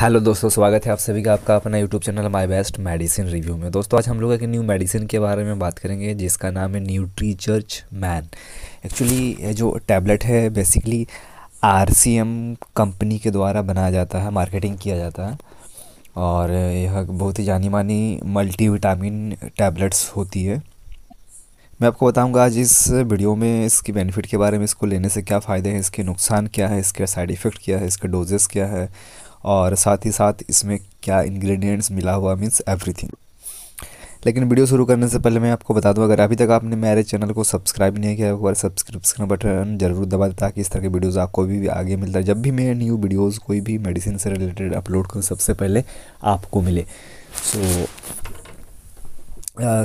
hello दोस्तों स्वागत है आप सभी का आपका अपना YouTube channel my best medicine review में दोस्तों आज हम लोग एक न्यू मेडिसिन के बारे में बात करेंगे जिसका नाम है न्यूट्री चर्च मैन एक्चुअली जो टैबलेट है बेसिकली आरसीएम कंपनी के द्वारा बनाया जाता है मार्केटिंग किया जाता है और यह बहुत ही जानी मानी मल्टी विटामिन टैबलेट्स होती है मैं आपको बताऊंगा आज इस वीडियो में इसके बेनिफिट के बारे में इसको लेने से क्या फ़ायदे हैं इसके नुकसान क्या है इसके साइड इफ़ेक्ट क्या है इसके डोजेस क्या है और साथ ही साथ इसमें क्या इंग्रेडिएंट्स मिला हुआ मीन्स एवरीथिंग लेकिन वीडियो शुरू करने से पहले मैं आपको बता दूं अगर अभी तक आपने मेरे चैनल को सब्सक्राइब नहीं किया है सब्सक्रिप्शन बटन जरूर दबा दें ताकि इस तरह के वीडियोस आपको भी, भी आगे मिलता है जब भी मैं न्यू वीडियोस कोई भी मेडिसिन से रिलेटेड अपलोड करूँ सबसे पहले आपको मिले सो so,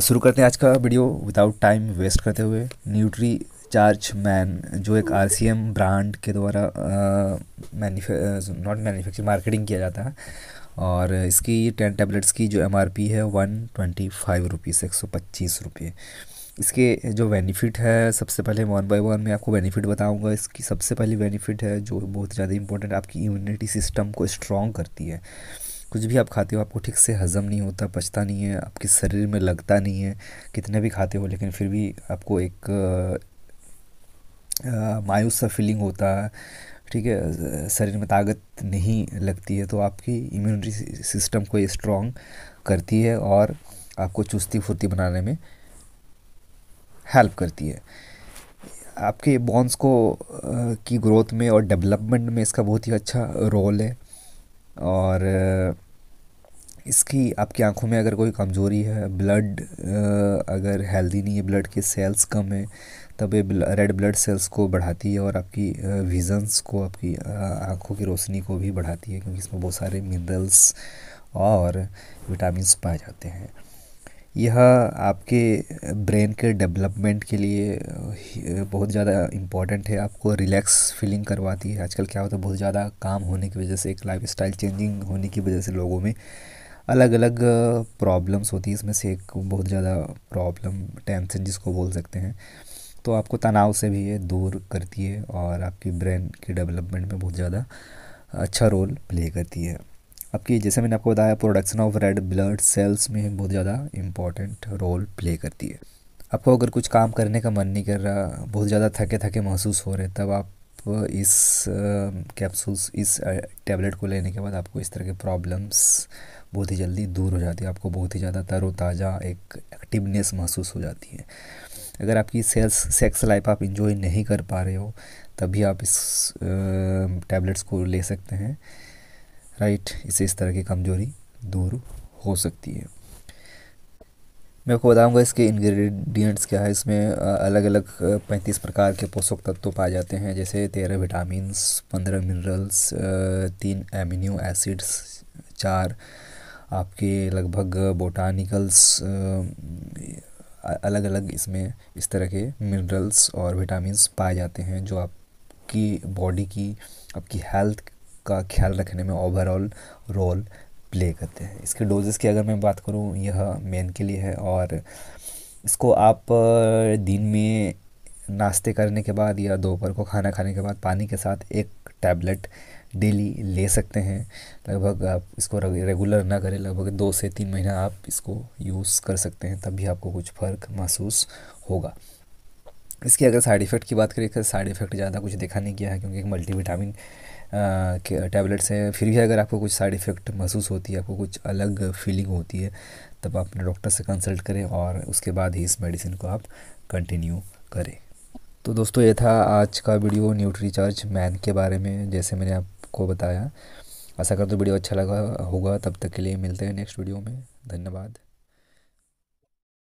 शुरू करते हैं आज का वीडियो विदाउट टाइम वेस्ट करते हुए न्यूट्री चार्च मैन जो एक आर सी एम ब्रांड के द्वारा नॉट मैन्युफैक्चर मार्केटिंग किया जाता है और इसकी टेन टैबलेट्स की जो एम आर पी है वन ट्वेंटी फाइव रुपीज़ एक सौ पच्चीस रुपये इसके जो बेनिफिट है सबसे पहले वन बाय वन मैं आपको बेनिफिट बताऊंगा इसकी सबसे पहली बेनिफिट है जो बहुत ज़्यादा इंपॉर्टेंट आपकी इम्यूनिटी सिस्टम को स्ट्रॉन्ग करती है कुछ भी आप खाते हो आपको ठीक से हज़म नहीं होता पचता नहीं है आपके शरीर में लगता नहीं है कितने भी खाते हो लेकिन फिर भी आपको एक मायूस सा फीलिंग होता है ठीक है शरीर में ताकत नहीं लगती है तो आपकी इम्यूनिटी सिस्टम को स्ट्रॉन्ग करती है और आपको चुस्ती फुर्ती बनाने में हेल्प करती है आपके बॉन्स को की ग्रोथ में और डेवलपमेंट में इसका बहुत ही अच्छा रोल है और इसकी आपकी आंखों में अगर कोई कमज़ोरी है ब्लड अगर हेल्दी नहीं है ब्लड के सेल्स कम है तब ये रेड ब्लड सेल्स को बढ़ाती है और आपकी विजन्स को आपकी आंखों की रोशनी को भी बढ़ाती है क्योंकि इसमें बहुत सारे मिनरल्स और विटामिन पाए जाते हैं यह आपके ब्रेन के डेवलपमेंट के लिए बहुत ज़्यादा इम्पॉर्टेंट है आपको रिलैक्स फीलिंग करवाती है आजकल क्या होता है बहुत ज़्यादा काम होने की वजह से एक लाइफ स्टाइल चेंजिंग होने की वजह से लोगों में अलग अलग प्रॉब्लम्स होती है इसमें से एक बहुत ज़्यादा प्रॉब्लम टेंशन जिसको बोल सकते हैं तो आपको तनाव से भी ये दूर करती है और आपकी ब्रेन की डेवलपमेंट में बहुत ज़्यादा अच्छा रोल प्ले करती है आपकी जैसे मैंने आपको बताया production of red blood cells में बहुत ज़्यादा इम्पॉर्टेंट रोल प्ले करती है आपको अगर कुछ काम करने का मन नहीं कर रहा बहुत ज़्यादा थके थके महसूस हो रहे तब आप इस कैप्सूल्स इस टैबलेट को लेने के बाद आपको इस तरह के प्रॉब्लम्स बहुत ही जल्दी दूर हो जाती है आपको बहुत ही ज़्यादा तरोताज़ा एक एक्टिवनेस महसूस हो जाती है अगर आपकी सेल्स सेक्स लाइफ आप इंजॉय नहीं कर पा रहे हो तभी आप इस टैबलेट्स को ले सकते हैं राइट इससे इस तरह की कमज़ोरी दूर हो सकती है मैं आपको बताऊंगा इसके इंग्रेडिएंट्स क्या है इसमें अलग अलग पैंतीस प्रकार के पोषक तत्व तो पाए जाते हैं जैसे तेरह विटामिन पंद्रह मिनरल्स तीन एमिनो एसिड्स चार आपके लगभग बोटानिकल्स अलग अलग इसमें इस तरह के मिनरल्स और विटामिन्स पाए जाते हैं जो आपकी बॉडी की आपकी हेल्थ का ख्याल रखने में ओवरऑल रोल प्ले करते हैं इसके डोजेस की अगर मैं बात करूँ यह मेन के लिए है और इसको आप दिन में नाश्ते करने के बाद या दोपहर को खाना खाने के बाद पानी के साथ एक टैबलेट डेली ले सकते हैं लगभग आप इसको रेगुलर ना करें लगभग दो से तीन महीना आप इसको यूज़ कर सकते हैं तब भी आपको कुछ फ़र्क महसूस होगा इसकी अगर साइड इफ़ेक्ट की बात करें तो साइड इफ़ेक्ट ज़्यादा कुछ देखा नहीं गया है क्योंकि एक मल्टीविटामिन के टैबलेट्स हैं फिर भी अगर आपको कुछ साइड इफ़ेक्ट महसूस होती है आपको कुछ अलग फीलिंग होती है तब आप अपने डॉक्टर से कंसल्ट करें और उसके बाद ही इस मेडिसिन को आप कंटिन्यू करें तो दोस्तों ये था आज का वीडियो न्यूट्रीचार्ज मैन के बारे में जैसे मैंने आप आपको बताया ऐसा कर तो वीडियो अच्छा लगा होगा तब तक के लिए मिलते हैं नेक्स्ट वीडियो में धन्यवाद